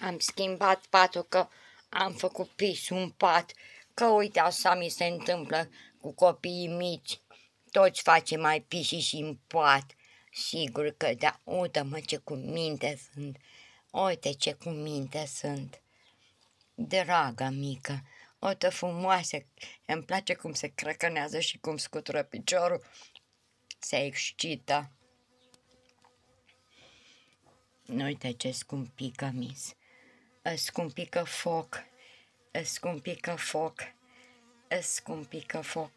Am schimbat patul că am făcut pis un pat, că uite așa mi se întâmplă cu copiii mici. Toți facem mai pisi și în pat. Sigur că da, uite-mă ce cu minte sunt, uite ce cu minte sunt. Dragă mică, o tă frumoasă, îmi place cum se crăcănează și cum scutură piciorul, se excită. Uite ce scumpică mis scumpică foc, scumpică foc, scumpică foc.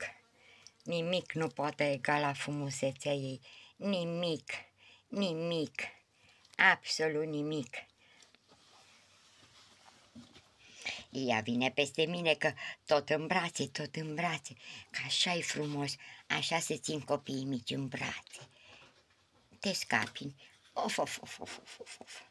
Nimic nu poate egala frumusețea ei, nimic, nimic, absolut nimic. Ea vine peste mine că tot în brațe, tot în brațe, că așa e frumos, așa se țin copiii mici în brațe. Te scapi. Of, of, of, of, of, of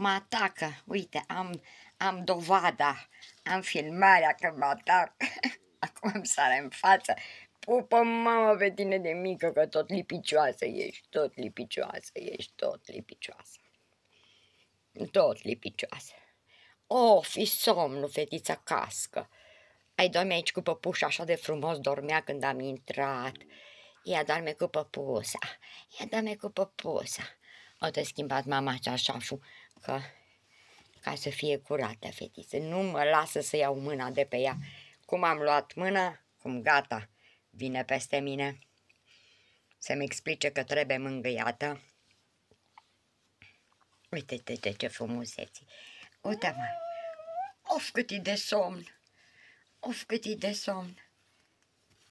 mă atacă. Uite, am, am dovada, am filmarea că mă atac. Acum îmi sare în față. Pupă mama pe tine de mică că tot lipicioasă ești, tot lipicioasă ești, tot lipicioasă. Tot lipicioasă. O, oh, fi somnul, fetița cască. Ai doarme aici cu păpușa, așa de frumos dormea când am intrat. Ia doarme cu păpusa, ia doarme cu păpusa o te schimbat mama ceașaful că, ca să fie curată fetiță. Nu mă lasă să iau mâna de pe ea. Cum am luat mâna, cum gata, vine peste mine. Să-mi explice că trebuie mângâiată. Uite-te ce frumuseții. Uite-mă! Of cât e de somn! Of cât e de somn!